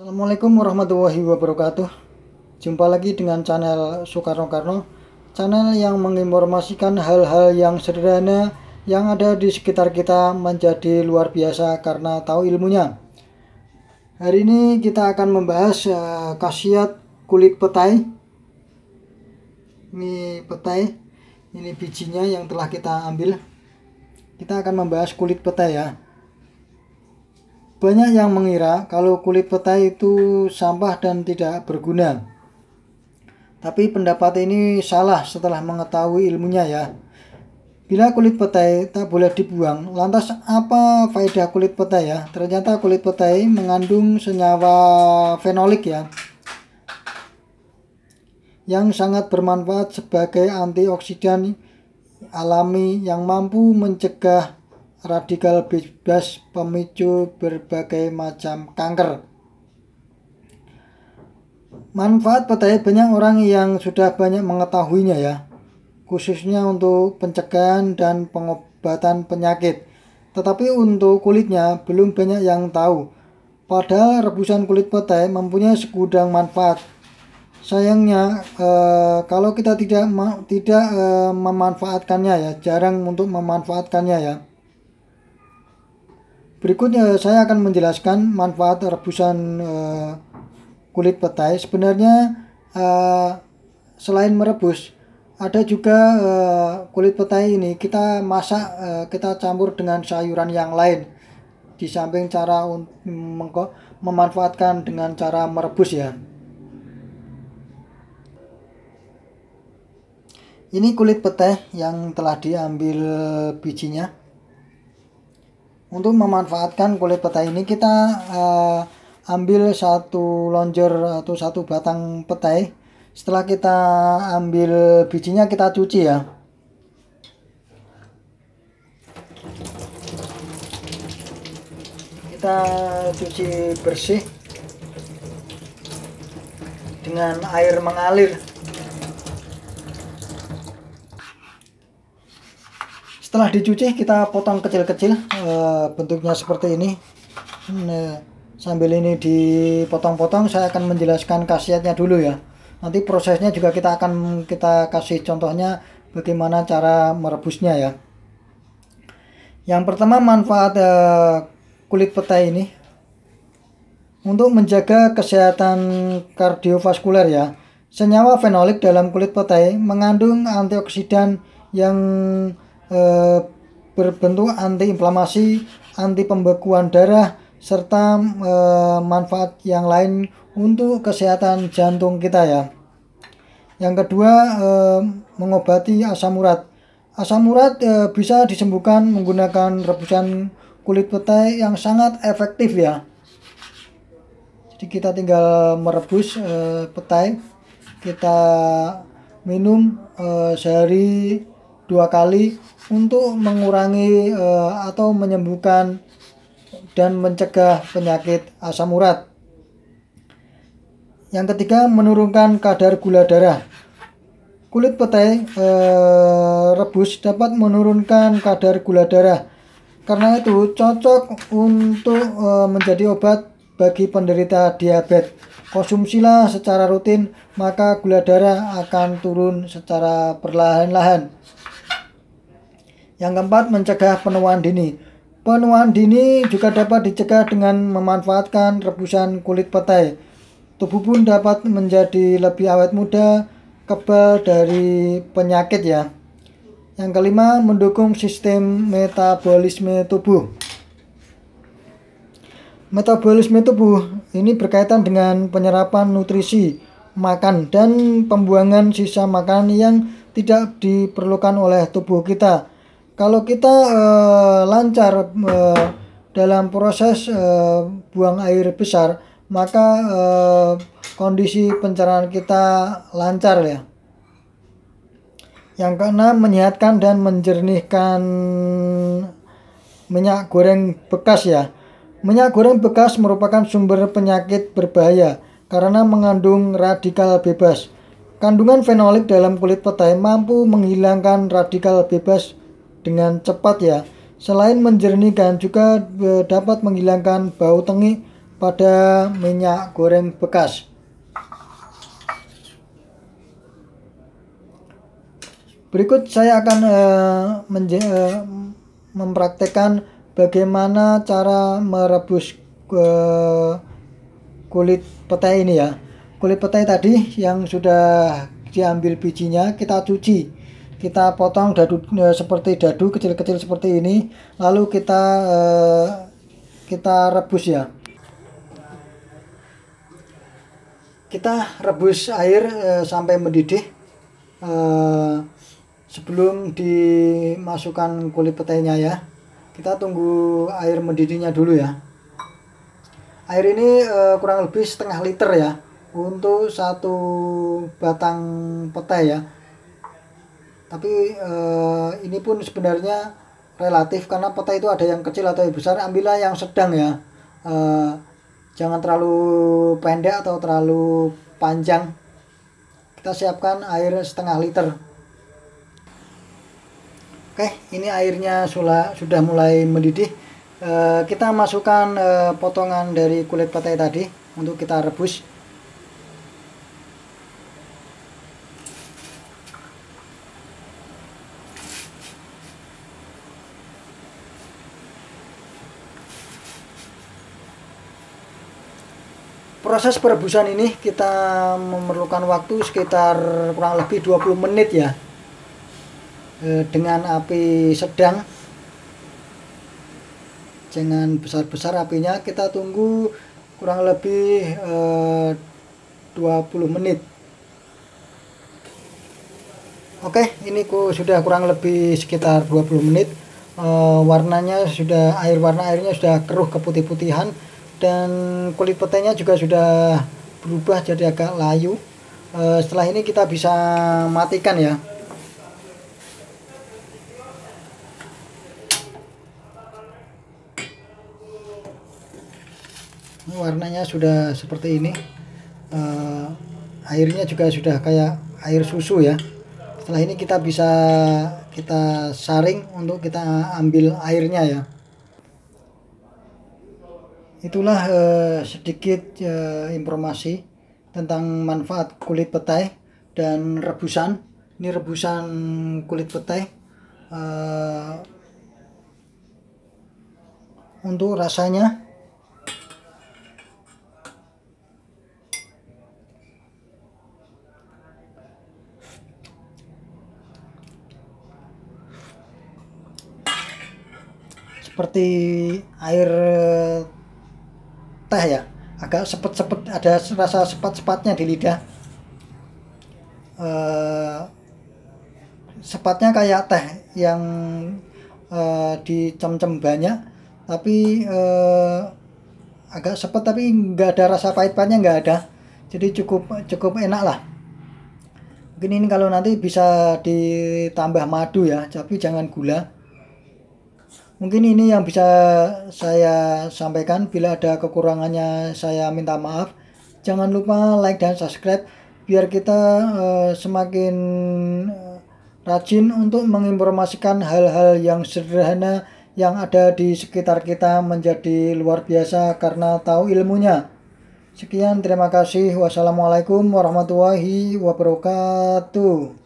Assalamualaikum warahmatullahi wabarakatuh Jumpa lagi dengan channel Soekarno Karno Channel yang menginformasikan hal-hal yang sederhana Yang ada di sekitar kita menjadi luar biasa karena tahu ilmunya Hari ini kita akan membahas eh, khasiat kulit petai Ini petai Ini bijinya yang telah kita ambil Kita akan membahas kulit petai ya banyak yang mengira kalau kulit petai itu sampah dan tidak berguna. Tapi pendapat ini salah setelah mengetahui ilmunya ya. Bila kulit petai tak boleh dibuang, lantas apa faedah kulit petai ya? Ternyata kulit petai mengandung senyawa fenolik ya. Yang sangat bermanfaat sebagai antioksidan alami yang mampu mencegah radikal bebas pemicu berbagai macam kanker. Manfaat petai banyak orang yang sudah banyak mengetahuinya ya, khususnya untuk pencegahan dan pengobatan penyakit. Tetapi untuk kulitnya belum banyak yang tahu. Padahal rebusan kulit petai mempunyai segudang manfaat. Sayangnya eh, kalau kita tidak tidak eh, memanfaatkannya ya, jarang untuk memanfaatkannya ya Berikutnya saya akan menjelaskan manfaat rebusan eh, kulit petai. Sebenarnya eh, selain merebus, ada juga eh, kulit petai ini kita masak, kita campur dengan sayuran yang lain. Di samping cara memanfaatkan dengan cara merebus ya. Ini kulit petai yang telah diambil bijinya untuk memanfaatkan kulit petai ini kita uh, ambil satu lonjor atau satu batang petai eh. setelah kita ambil bijinya kita cuci ya kita cuci bersih dengan air mengalir setelah dicuci kita potong kecil-kecil eh, bentuknya seperti ini nah, sambil ini dipotong-potong saya akan menjelaskan khasiatnya dulu ya nanti prosesnya juga kita akan kita kasih contohnya bagaimana cara merebusnya ya yang pertama manfaat eh, kulit petai ini untuk menjaga kesehatan kardiovaskuler ya senyawa fenolik dalam kulit petai mengandung antioksidan yang Eh, berbentuk antiinflamasi, anti pembekuan darah, serta e, manfaat yang lain untuk kesehatan jantung kita ya. Yang kedua e, mengobati asam urat. Asam urat e, bisa disembuhkan menggunakan rebusan kulit petai yang sangat efektif ya. Jadi kita tinggal merebus e, petai, kita minum e, sehari dua kali untuk mengurangi uh, atau menyembuhkan dan mencegah penyakit asam urat. Yang ketiga, menurunkan kadar gula darah. Kulit petai e, eh, rebus dapat menurunkan kadar gula darah. Karena itu cocok untuk e, menjadi obat bagi penderita diabetes. Konsumsilah secara rutin, maka gula darah akan turun secara perlahan-lahan. Yang keempat, mencegah penuaan dini. Penuaan dini juga dapat dicegah dengan memanfaatkan rebusan kulit petai. Tubuh pun dapat menjadi lebih awet muda, kebal dari penyakit ya. Yang kelima, mendukung sistem metabolisme tubuh. Metabolisme tubuh ini berkaitan dengan penyerapan nutrisi, makan, dan pembuangan sisa makanan yang tidak diperlukan oleh tubuh kita kalau kita uh, lancar uh, dalam proses uh, buang air besar, maka uh, kondisi pencernaan kita lancar ya. Yang keenam menyehatkan dan menjernihkan minyak goreng bekas ya. Minyak goreng bekas merupakan sumber penyakit berbahaya karena mengandung radikal bebas. Kandungan fenolik dalam kulit petai mampu menghilangkan radikal bebas dengan cepat ya. Selain menjernihkan juga e, dapat menghilangkan bau tengik pada minyak goreng bekas. Berikut saya akan uh, uh, mempraktekkan bagaimana cara merebus uh, kulit petai ini ya. Kulit petai tadi yang sudah diambil bijinya kita cuci kita potong dadu e, seperti dadu kecil-kecil seperti ini lalu kita e, kita rebus ya kita rebus air e, sampai mendidih sebelum dimasukkan kulit petainya ya kita tunggu air mendidihnya dulu ya air ini kurang lebih setengah liter ya untuk satu batang petai ya tapi eh, ini pun sebenarnya relatif karena peta itu ada yang kecil atau yang besar ambillah yang sedang ya eh, jangan terlalu pendek atau terlalu panjang kita siapkan air setengah liter oke ini airnya sudah sudah mulai mendidih eh, kita masukkan eh, potongan dari kulit petai tadi untuk kita rebus proses perebusan ini kita memerlukan waktu sekitar kurang lebih 20 menit ya eh, dengan api sedang jangan besar-besar apinya kita tunggu kurang lebih eh, 20 menit Oke ini ku sudah kurang lebih sekitar 20 menit eh, warnanya sudah air warna airnya sudah keruh keputih-putihan dan kulit petainya juga sudah berubah jadi agak layu e, setelah ini kita bisa matikan ya warnanya sudah seperti ini e, airnya juga sudah kayak air susu ya setelah ini kita bisa kita saring untuk kita ambil airnya ya itulah eh, sedikit eh, informasi tentang manfaat kulit petai dan rebusan ini rebusan kulit petai eh, untuk rasanya seperti air eh, teh ya agak sepet-sepet ada rasa sepat-sepatnya di lidah uh, sepatnya kayak teh yang uh, eh, dicem-cem banyak tapi uh, agak sepet tapi nggak ada rasa pahit-pahitnya nggak ada jadi cukup cukup enak lah mungkin ini kalau nanti bisa ditambah madu ya tapi jangan gula Mungkin ini yang bisa saya sampaikan. Bila ada kekurangannya, saya minta maaf. Jangan lupa like dan subscribe biar kita uh, semakin eh, rajin untuk menginformasikan hal-hal yang sederhana yang ada di sekitar kita menjadi luar biasa karena tahu ilmunya. Sekian, terima kasih. Wassalamualaikum warahmatullahi wabarakatuh.